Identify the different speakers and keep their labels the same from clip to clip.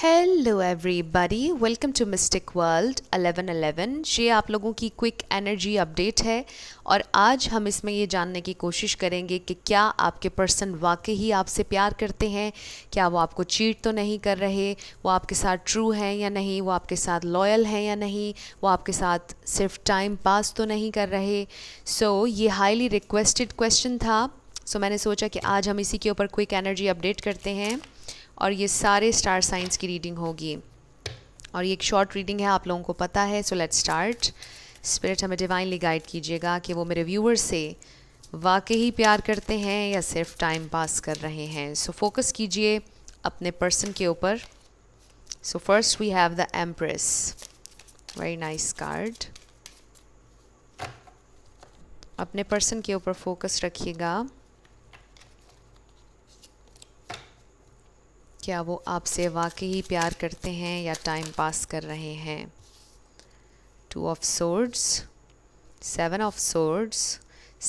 Speaker 1: hello everybody welcome to mystic world 1111 ये आप लोगों की क्विक एनर्जी अपडेट है और आज हम इसमें ये जानने की कोशिश करेंगे कि क्या आपके पर्सन वाकई ही आपसे प्यार करते हैं क्या वो आपको चीट तो नहीं कर रहे वो आपके साथ ट्रू हैं या नहीं वो आपके साथ लॉयल हैं या नहीं वो आपके साथ सिर्फ टाइम पास तो नहीं कर रहे सो so, ये हाईली रिक्वेस्टेड क्वेश्चन था सो so, मैंने सोचा कि आज हम इसी के ऊपर क्विक एनर्जी अपडेट करते हैं और ये सारे स्टार साइंस की रीडिंग होगी और ये एक शॉर्ट रीडिंग है आप लोगों को पता है सो लेट स्टार्ट स्पिरिट हमें डिवाइनली गाइड कीजिएगा कि वो मेरे व्यूअर्स से वाकई प्यार करते हैं या सिर्फ टाइम पास कर रहे हैं सो फोकस कीजिए अपने पर्सन के ऊपर so first we have the empress very nice card अपने पर्सन के ऊपर फोकस रखिएगा क्या वो आपसे वाकई प्यार करते हैं या टाइम पास कर रहे हैं two of swords seven of swords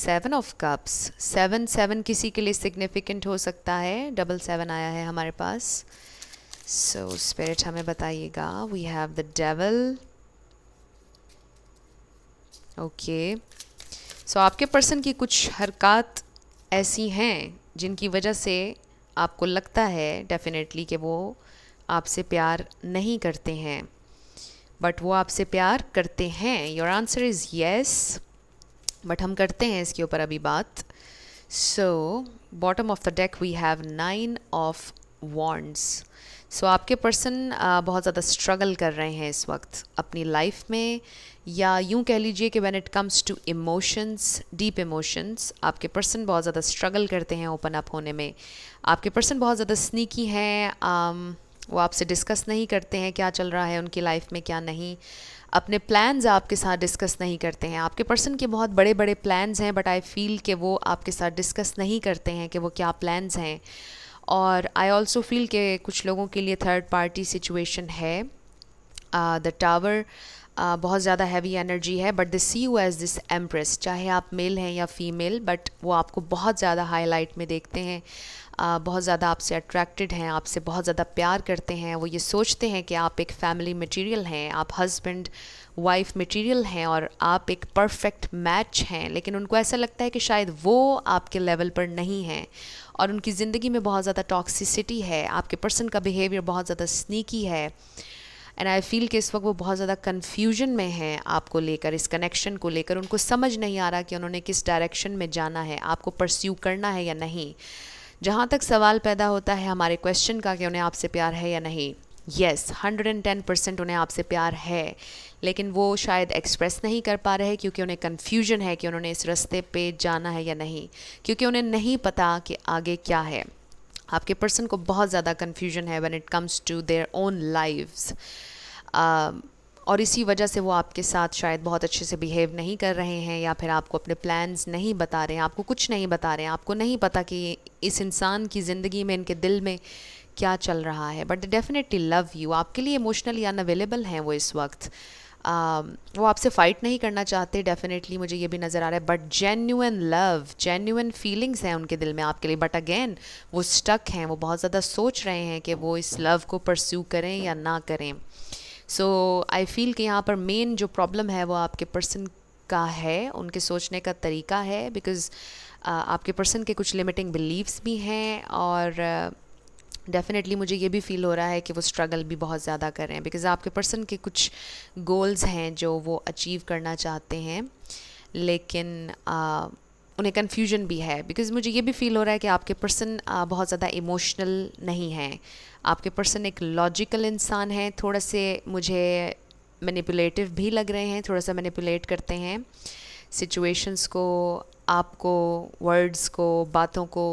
Speaker 1: seven of cups seven seven किसी के लिए सिग्निफिकेंट हो सकता है डबल सेवन आया है हमारे पास सो so, स्पिरिट हमें बताइएगा we have the devil okay so आपके पर्सन की कुछ हरकत ऐसी हैं जिनकी वजह से आपको लगता है डेफिनेटली कि वो आपसे प्यार नहीं करते हैं बट वो आपसे प्यार करते हैं your answer is yes but हम करते हैं इसके ऊपर अभी बात so bottom of the deck we have nine of wands so आपके पर्सन बहुत ज़्यादा स्ट्रगल कर रहे हैं इस वक्त अपनी लाइफ में या यूं कह लीजिए कि when it comes to emotions deep emotions आपके पर्सन बहुत ज़्यादा स्ट्रगल करते हैं ओपन अप होने में आपके पर्सन बहुत ज़्यादा स्नीकी हैं um, वो आपसे डिस्कस नहीं करते हैं क्या चल रहा है उनकी लाइफ में क्या नहीं अपने प्लान्स आपके साथ डिस्कस नहीं करते हैं आपके पर्सन के बहुत बड़े बड़े प्लान्स हैं बट आई फील कि वो आपके साथ डिस्कस नहीं करते हैं कि वो क्या प्लान्स हैं और आई ऑल्सो फील के कुछ लोगों के लिए थर्ड पार्टी सिचुएशन है द uh, टावर बहुत ज़्यादा हैवी एनर्जी है but the see you as this empress चाहे आप मेल हैं या फीमेल बट वो आपको बहुत ज़्यादा हाईलाइट में देखते हैं आ, बहुत ज़्यादा आपसे अट्रैक्टेड हैं आपसे बहुत ज़्यादा प्यार करते हैं वो ये सोचते हैं कि आप एक फैमिली मटेरियल हैं आप हस्बैंड वाइफ मटेरियल हैं और आप एक परफेक्ट मैच हैं लेकिन उनको ऐसा लगता है कि शायद वो आपके लेवल पर नहीं हैं और उनकी ज़िंदगी में बहुत ज़्यादा टॉक्सिसिटी है आपके पर्सन का बिहेवियर बहुत ज़्यादा स्नीकी है एंड आई फील कि इस वक्त वो बहुत ज़्यादा कन्फ्यूजन में हैं आपको लेकर इस कनेक्शन को लेकर उनको समझ नहीं आ रहा कि उन्होंने किस डायरेक्शन में जाना है आपको परस्यू करना है या नहीं जहाँ तक सवाल पैदा होता है हमारे क्वेश्चन का कि उन्हें आपसे प्यार है या नहीं yes hundred and ten percent उन्हें आपसे प्यार है लेकिन वो शायद एक्सप्रेस नहीं कर पा रहे क्योंकि उन्हें कन्फ्यूजन है कि उन्होंने इस रास्ते पे जाना है या नहीं क्योंकि उन्हें नहीं पता कि आगे क्या है आपके पर्सन को बहुत ज़्यादा कन्फ्यूजन है when it comes to their own life और इसी वजह से वो आपके साथ शायद बहुत अच्छे से बिहेव नहीं कर रहे हैं या फिर आपको अपने प्लान्स नहीं बता रहे हैं आपको कुछ नहीं बता रहे हैं आपको नहीं पता कि इस इंसान की ज़िंदगी में इनके दिल में क्या चल रहा है बट डेफिनेटली लव यू आपके लिए इमोशनली अनअवेलेबल हैं वो इस वक्त Um, वो आपसे फ़ाइट नहीं करना चाहते डेफिनेटली मुझे ये भी नज़र आ रहा है but genuine love genuine feelings हैं उनके दिल में आपके लिए बट अगेन वो स्टक हैं वो बहुत ज़्यादा सोच रहे हैं कि वो इस लव को परस्यू करें या ना करें सो आई फील कि यहाँ पर मेन जो प्रॉब्लम है वो आपके पर्सन का है उनके सोचने का तरीका है बिकॉज़ uh, आपके पर्सन के कुछ लिमिटिंग बिलीव्स भी हैं और uh, डेफिनेटली मुझे ये भी फील हो रहा है कि वो स्ट्रगल भी बहुत ज़्यादा कर रहे हैं बिकॉज़ आपके पर्सन के कुछ गोल्स हैं जो वो अचीव करना चाहते हैं लेकिन आ, उन्हें कन्फ्यूजन भी है बिकॉज़ मुझे ये भी फील हो रहा है कि आपके पर्सन बहुत ज़्यादा इमोशनल नहीं हैं आपके पर्सन एक लॉजिकल इंसान हैं थोड़ा से मुझे मैनिपुलेटिव भी लग रहे हैं थोड़ा सा मैनिपुलेट करते हैं सिचुएशंस को आपको वर्ड्स को बातों को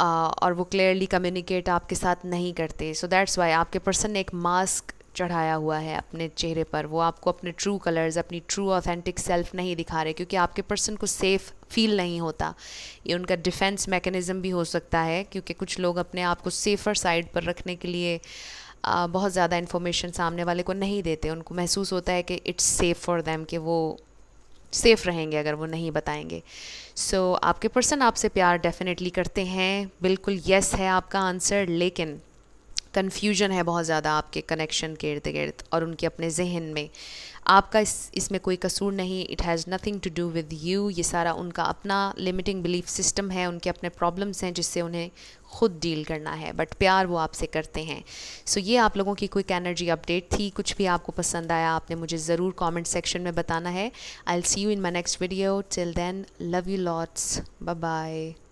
Speaker 1: और वो क्लियरली कम्युनिकेट आपके साथ नहीं करते सो दैट्स वाई आपके पर्सन ने एक मास्क चढ़ाया हुआ है अपने चेहरे पर वो आपको अपने ट्रू कलर्स अपनी ट्रू ऑथेंटिक सेल्फ नहीं दिखा रहे क्योंकि आपके पर्सन को सेफ़ फील नहीं होता ये उनका डिफेंस मैकेनिज़्म भी हो सकता है क्योंकि कुछ लोग अपने आप को सेफ़र साइड पर रखने के लिए बहुत ज़्यादा इन्फॉर्मेशन सामने वाले को नहीं देते उनको महसूस होता है कि इट्स सेफ़ फॉर देम कि वो सेफ़ रहेंगे अगर वो नहीं बताएंगे सो so, आपके पर्सन आपसे प्यार डेफिनेटली करते हैं बिल्कुल येस yes है आपका आंसर लेकिन कन्फ्यूजन है बहुत ज़्यादा आपके कनेक्शन के इर्द गिर्द और उनके अपने जहन में आपका इस इसमें कोई कसूर नहीं it has nothing to do with you ये सारा उनका अपना लिमिटिंग बिलीफ सिस्टम है उनके अपने प्रॉब्लम्स हैं जिससे उन्हें खुद डील करना है बट प्यार वो आपसे करते हैं सो so, ये आप लोगों की क्विक एनर्जी अपडेट थी कुछ भी आपको पसंद आया आपने मुझे ज़रूर कमेंट सेक्शन में बताना है I'll see you in my next video till then love you lots bye